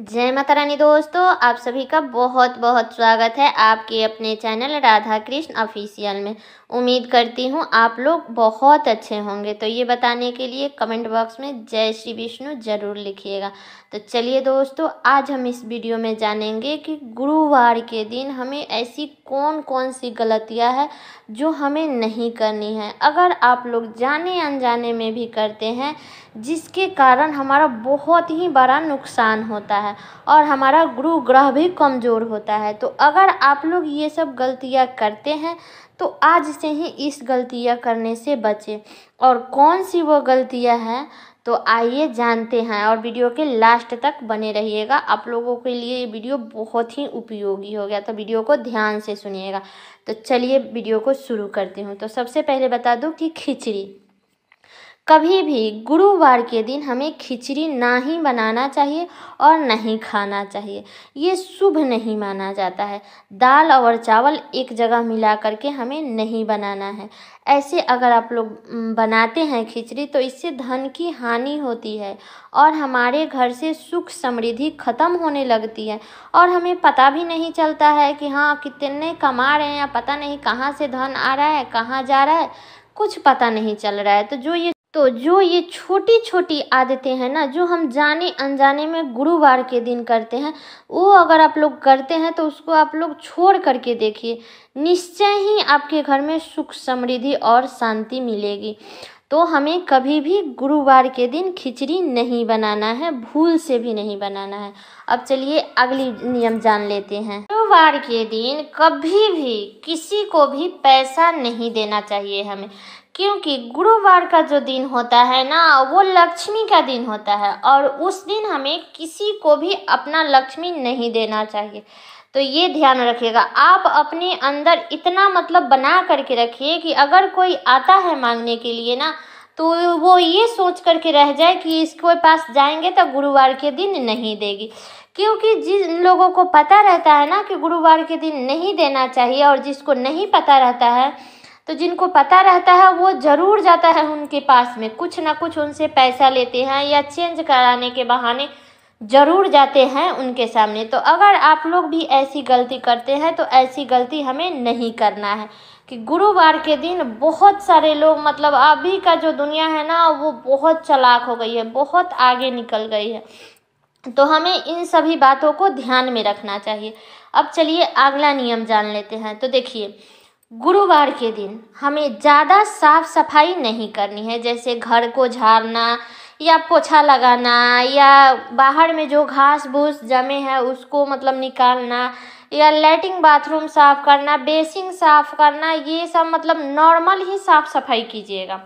जय माता रानी दोस्तों आप सभी का बहुत बहुत स्वागत है आपके अपने चैनल राधा कृष्ण ऑफिशियल में उम्मीद करती हूँ आप लोग बहुत अच्छे होंगे तो ये बताने के लिए कमेंट बॉक्स में जय श्री विष्णु ज़रूर लिखिएगा तो चलिए दोस्तों आज हम इस वीडियो में जानेंगे कि गुरुवार के दिन हमें ऐसी कौन कौन सी गलतियाँ हैं जो हमें नहीं करनी है अगर आप लोग जाने अनजाने में भी करते हैं जिसके कारण हमारा बहुत ही बड़ा नुकसान होता है और हमारा गुरु ग्रह भी कमज़ोर होता है तो अगर आप लोग ये सब गलतियाँ करते हैं तो आज से ही इस गलतियाँ करने से बचें और कौन सी वो गलतियाँ हैं तो आइए जानते हैं और वीडियो के लास्ट तक बने रहिएगा आप लोगों के लिए ये वीडियो बहुत ही उपयोगी हो गया तो वीडियो को ध्यान से सुनिएगा तो चलिए वीडियो को शुरू करती हूँ तो सबसे पहले बता दूँ कि खिचड़ी कभी भी गुरुवार के दिन हमें खिचड़ी ना ही बनाना चाहिए और ना ही खाना चाहिए ये शुभ नहीं माना जाता है दाल और चावल एक जगह मिला करके हमें नहीं बनाना है ऐसे अगर आप लोग बनाते हैं खिचड़ी तो इससे धन की हानि होती है और हमारे घर से सुख समृद्धि खत्म होने लगती है और हमें पता भी नहीं चलता है कि हाँ कितने कमा रहे हैं पता नहीं कहाँ से धन आ रहा है कहाँ जा रहा है कुछ पता नहीं चल रहा है तो जो ये तो जो ये छोटी छोटी आदतें हैं ना जो हम जाने अनजाने में गुरुवार के दिन करते हैं वो अगर आप लोग करते हैं तो उसको आप लोग छोड़ करके देखिए निश्चय ही आपके घर में सुख समृद्धि और शांति मिलेगी तो हमें कभी भी गुरुवार के दिन खिचड़ी नहीं बनाना है भूल से भी नहीं बनाना है अब चलिए अगली नियम जान लेते हैं गुरुवार के दिन कभी भी किसी को भी पैसा नहीं देना चाहिए हमें क्योंकि गुरुवार का जो दिन होता है ना वो लक्ष्मी का दिन होता है और उस दिन हमें किसी को भी अपना लक्ष्मी नहीं देना चाहिए तो ये ध्यान रखिएगा आप अपने अंदर इतना मतलब बना करके रखिए कि अगर कोई आता है मांगने के लिए ना तो वो ये सोच करके रह जाए कि इसके पास जाएंगे तो गुरुवार के दिन नहीं देगी क्योंकि जिन लोगों को पता रहता है ना कि गुरुवार के दिन नहीं देना चाहिए और जिसको नहीं पता रहता है तो जिनको पता रहता है वो ज़रूर जाता है उनके पास में कुछ ना कुछ उनसे पैसा लेते हैं या चेंज कराने के बहाने ज़रूर जाते हैं उनके सामने तो अगर आप लोग भी ऐसी गलती करते हैं तो ऐसी गलती हमें नहीं करना है कि गुरुवार के दिन बहुत सारे लोग मतलब अभी का जो दुनिया है ना वो बहुत चलाक हो गई है बहुत आगे निकल गई है तो हमें इन सभी बातों को ध्यान में रखना चाहिए अब चलिए अगला नियम जान लेते हैं तो देखिए गुरुवार के दिन हमें ज़्यादा साफ सफाई नहीं करनी है जैसे घर को झाड़ना या पोछा लगाना या बाहर में जो घास भूस जमे हैं उसको मतलब निकालना या लेटिंग बाथरूम साफ़ करना बेसिन साफ़ करना ये सब मतलब नॉर्मल ही साफ़ सफाई कीजिएगा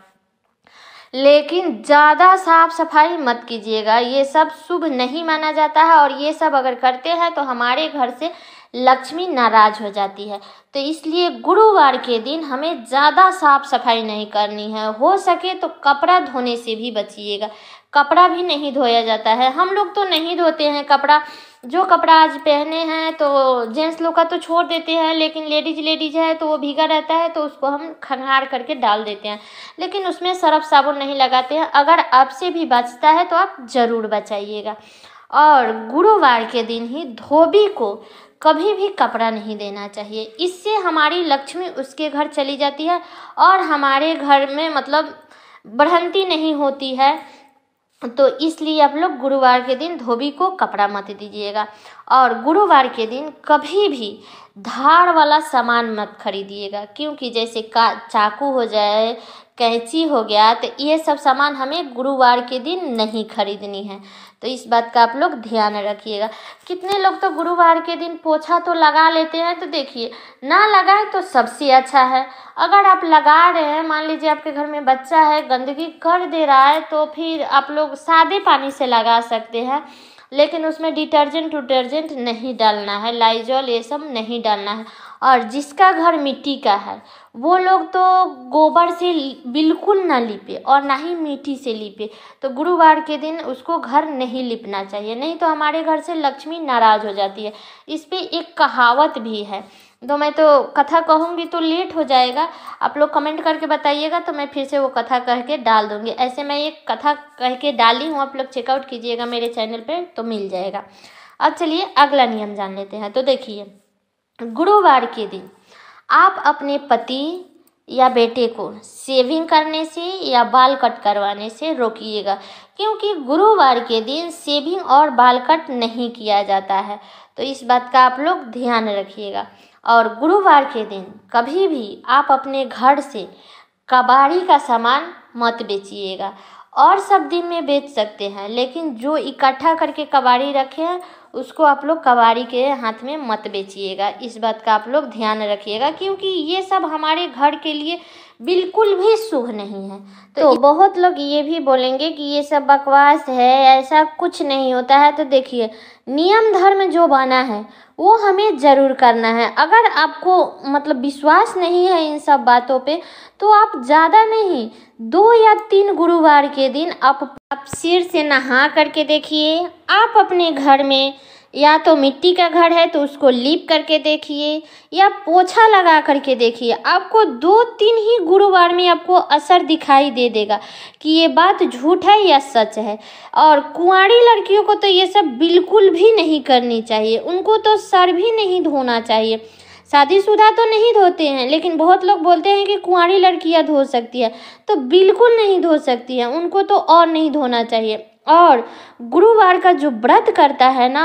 लेकिन ज़्यादा साफ सफाई मत कीजिएगा ये सब शुभ नहीं माना जाता है और ये सब अगर करते हैं तो हमारे घर से लक्ष्मी नाराज हो जाती है तो इसलिए गुरुवार के दिन हमें ज़्यादा साफ सफाई नहीं करनी है हो सके तो कपड़ा धोने से भी बचिएगा कपड़ा भी नहीं धोया जाता है हम लोग तो नहीं धोते हैं कपड़ा जो कपड़ा आज पहने हैं तो जेंट्स लोग का तो छोड़ देते हैं लेकिन लेडीज लेडीज है तो वो भीगा रहता है तो उसको हम खंगार करके डाल देते हैं लेकिन उसमें सरफ साबुन नहीं लगाते हैं अगर आपसे भी बचता है तो आप ज़रूर बचाइएगा और गुरुवार के दिन ही धोबी को कभी भी कपड़ा नहीं देना चाहिए इससे हमारी लक्ष्मी उसके घर चली जाती है और हमारे घर में मतलब बढ़ंती नहीं होती है तो इसलिए आप लोग गुरुवार के दिन धोबी को कपड़ा मत दीजिएगा और गुरुवार के दिन कभी भी धार वाला सामान मत खरीदिएगा क्योंकि जैसे का चाकू हो जाए कैंची हो गया तो ये सब सामान हमें गुरुवार के दिन नहीं खरीदनी है तो इस बात का आप लोग ध्यान रखिएगा कितने लोग तो गुरुवार के दिन पोछा तो लगा लेते हैं तो देखिए ना लगाए तो सबसे अच्छा है अगर आप लगा रहे हैं मान लीजिए आपके घर में बच्चा है गंदगी कर दे रहा है तो फिर आप लोग सादे पानी से लगा सकते हैं लेकिन उसमें डिटर्जेंट उटर्जेंट नहीं डालना है लाइजॉल ये सब नहीं डालना है और जिसका घर मिट्टी का है वो लोग तो गोबर से बिल्कुल ना लिपे और ना ही मिट्टी से लिपे तो गुरुवार के दिन उसको घर नहीं लिपना चाहिए नहीं तो हमारे घर से लक्ष्मी नाराज़ हो जाती है इस पर एक कहावत भी है तो मैं तो कथा कहूँगी तो लेट हो जाएगा आप लोग कमेंट करके बताइएगा तो मैं फिर से वो कथा कह के डाल दूँगी ऐसे मैं एक कथा कह के डाली हूँ आप लोग चेकआउट कीजिएगा मेरे चैनल पर तो मिल जाएगा अब चलिए अगला नियम जान लेते हैं तो देखिए गुरुवार के दिन आप अपने पति या बेटे को सेविंग करने से या बाल कट करवाने से रोकिएगा क्योंकि गुरुवार के दिन सेविंग और बाल कट नहीं किया जाता है तो इस बात का आप लोग ध्यान रखिएगा और गुरुवार के दिन कभी भी आप अपने घर से कबाड़ी का सामान मत बेचिएगा और सब दिन में बेच सकते हैं लेकिन जो इकट्ठा करके कबाड़ी रखे हैं उसको आप लोग कबाड़ी के हाथ में मत बेचिएगा इस बात का आप लोग ध्यान रखिएगा क्योंकि ये सब हमारे घर के लिए बिल्कुल भी शुभ नहीं है तो, तो- बहुत लोग ये भी बोलेंगे कि ये सब बकवास है ऐसा कुछ नहीं होता है तो देखिए नियम धर्म जो बना है वो हमें ज़रूर करना है अगर आपको मतलब विश्वास नहीं है इन सब बातों पे तो आप ज़्यादा नहीं दो या तीन गुरुवार के दिन आप आप सिर से नहा करके देखिए आप अपने घर में या तो मिट्टी का घर है तो उसको लीप करके देखिए या पोछा लगा करके देखिए आपको दो तीन ही गुरुवार में आपको असर दिखाई दे देगा कि ये बात झूठ है या सच है और कुंवारी लड़कियों को तो ये सब बिल्कुल भी नहीं करनी चाहिए उनको तो सर भी नहीं धोना चाहिए शादीशुदा तो नहीं धोते हैं लेकिन बहुत लोग बोलते हैं कि कुंवारी लड़कियां धो सकती है तो बिल्कुल नहीं धो सकती हैं उनको तो और नहीं धोना चाहिए और गुरुवार का जो व्रत करता है ना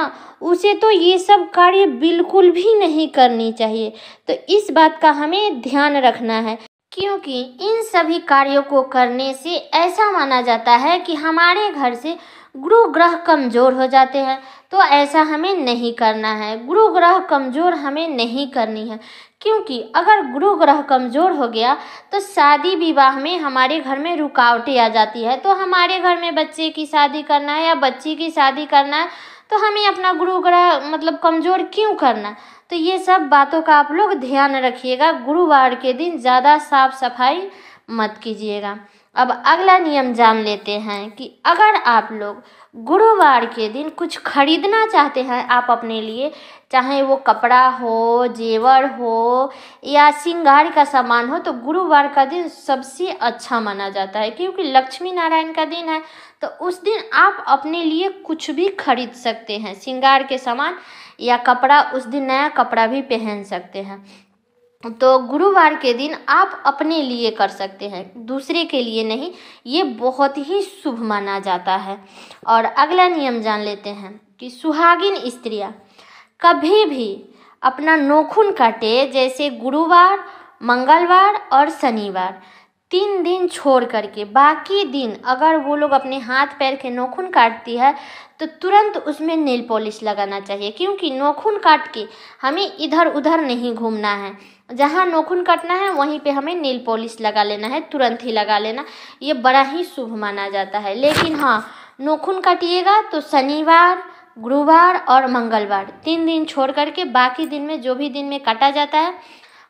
उसे तो ये सब कार्य बिल्कुल भी नहीं करनी चाहिए तो इस बात का हमें ध्यान रखना है क्योंकि इन सभी कार्यों को करने से ऐसा माना जाता है कि हमारे घर से गुरु ग्रह कमज़ोर हो जाते हैं तो ऐसा हमें नहीं करना है गुरु ग्रह कमज़ोर हमें नहीं करनी है क्योंकि अगर गुरु ग्रह कमज़ोर हो गया तो शादी विवाह में हमारे घर में रुकावटें आ जाती है तो हमारे घर में बच्चे की शादी करना है या बच्ची की शादी करना है तो हमें अपना गुरु ग्रह मतलब कमज़ोर क्यों करना तो ये सब बातों का आप लोग ध्यान रखिएगा गुरुवार के दिन ज़्यादा साफ सफाई मत कीजिएगा अब अगला नियम जान लेते हैं कि अगर आप लोग गुरुवार के दिन कुछ खरीदना चाहते हैं आप अपने लिए चाहे वो कपड़ा हो जेवर हो या श्रृंगार का सामान हो तो गुरुवार का दिन सबसे अच्छा माना जाता है क्योंकि लक्ष्मी नारायण का दिन है तो उस दिन आप अपने लिए कुछ भी खरीद सकते हैं सिंगार के सामान या कपड़ा उस दिन नया कपड़ा भी पहन सकते हैं तो गुरुवार के दिन आप अपने लिए कर सकते हैं दूसरे के लिए नहीं ये बहुत ही शुभ माना जाता है और अगला नियम जान लेते हैं कि सुहागिन स्त्रियाँ कभी भी अपना नोखून काटे जैसे गुरुवार मंगलवार और शनिवार तीन दिन छोड़ करके बाकी दिन अगर वो लोग अपने हाथ पैर के नाखून काटती है तो तुरंत उसमें नेल पॉलिश लगाना चाहिए क्योंकि नाखून काट के हमें इधर उधर नहीं घूमना है जहाँ नाखून काटना है वहीं पे हमें नेल पॉलिश लगा लेना है तुरंत ही लगा लेना ये बड़ा ही शुभ माना जाता है लेकिन हाँ नोखून काटिएगा तो शनिवार गुरुवार और मंगलवार तीन दिन छोड़ करके बाकी दिन में जो भी दिन में काटा जाता है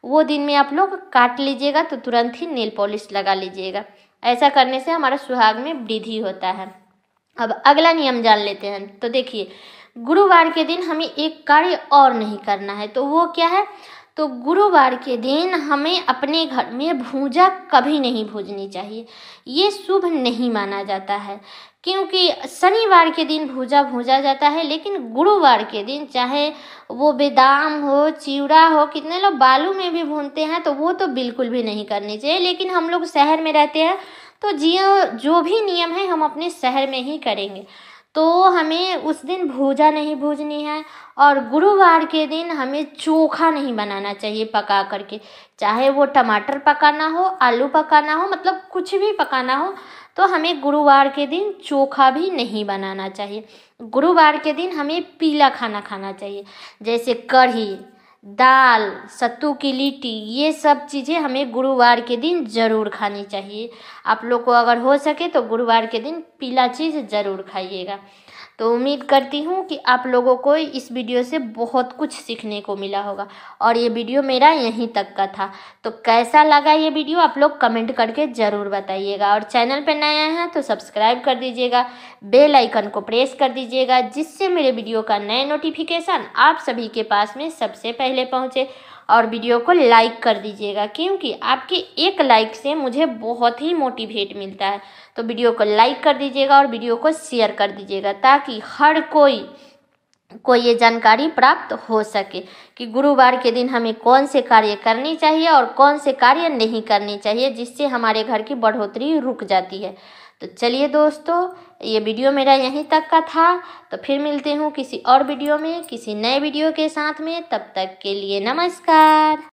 वो दिन में आप लोग काट लीजिएगा तो तुरंत ही नेल पॉलिश लगा लीजिएगा ऐसा करने से हमारा सुहाग में वृद्धि होता है अब अगला नियम जान लेते हैं तो देखिए गुरुवार के दिन हमें एक कार्य और नहीं करना है तो वो क्या है तो गुरुवार के दिन हमें अपने घर में भूजा कभी नहीं भूजनी चाहिए ये शुभ नहीं माना जाता है क्योंकि शनिवार के दिन भूजा भूजा जाता है लेकिन गुरुवार के दिन चाहे वो बेदाम हो चिवड़ा हो कितने लोग बालू में भी भूनते हैं तो वो तो बिल्कुल भी नहीं करनी चाहिए लेकिन हम लोग शहर में रहते हैं तो जियो जो भी नियम है हम अपने शहर में ही करेंगे तो हमें उस दिन भूजा नहीं भूजनी है और गुरुवार के दिन हमें चोखा नहीं बनाना चाहिए पका करके चाहे वो टमाटर पकाना हो आलू पकाना हो मतलब कुछ भी पकाना हो तो हमें गुरुवार के दिन चोखा भी नहीं बनाना चाहिए गुरुवार के दिन हमें पीला खाना खाना चाहिए जैसे कढ़ी दाल सत्तू की लिट्टी ये सब चीज़ें हमें गुरुवार के दिन ज़रूर खानी चाहिए आप लोग को अगर हो सके तो गुरुवार के दिन पीला चीज़ ज़रूर खाइएगा तो उम्मीद करती हूँ कि आप लोगों को इस वीडियो से बहुत कुछ सीखने को मिला होगा और ये वीडियो मेरा यहीं तक का था तो कैसा लगा ये वीडियो आप लोग कमेंट करके ज़रूर बताइएगा और चैनल पर नया है तो सब्सक्राइब कर दीजिएगा बेल आइकन को प्रेस कर दीजिएगा जिससे मेरे वीडियो का नए नोटिफिकेशन आप सभी के पास में सबसे पहले पहुँचे और वीडियो को लाइक कर दीजिएगा क्योंकि आपके एक लाइक से मुझे बहुत ही मोटिवेट मिलता है तो वीडियो को लाइक कर दीजिएगा और वीडियो को शेयर कर दीजिएगा ताकि हर कोई को ये जानकारी प्राप्त हो सके कि गुरुवार के दिन हमें कौन से कार्य करने चाहिए और कौन से कार्य नहीं करने चाहिए जिससे हमारे घर की बढ़ोतरी रुक जाती है तो चलिए दोस्तों ये वीडियो मेरा यहीं तक का था तो फिर मिलते हूँ किसी और वीडियो में किसी नए वीडियो के साथ में तब तक के लिए नमस्कार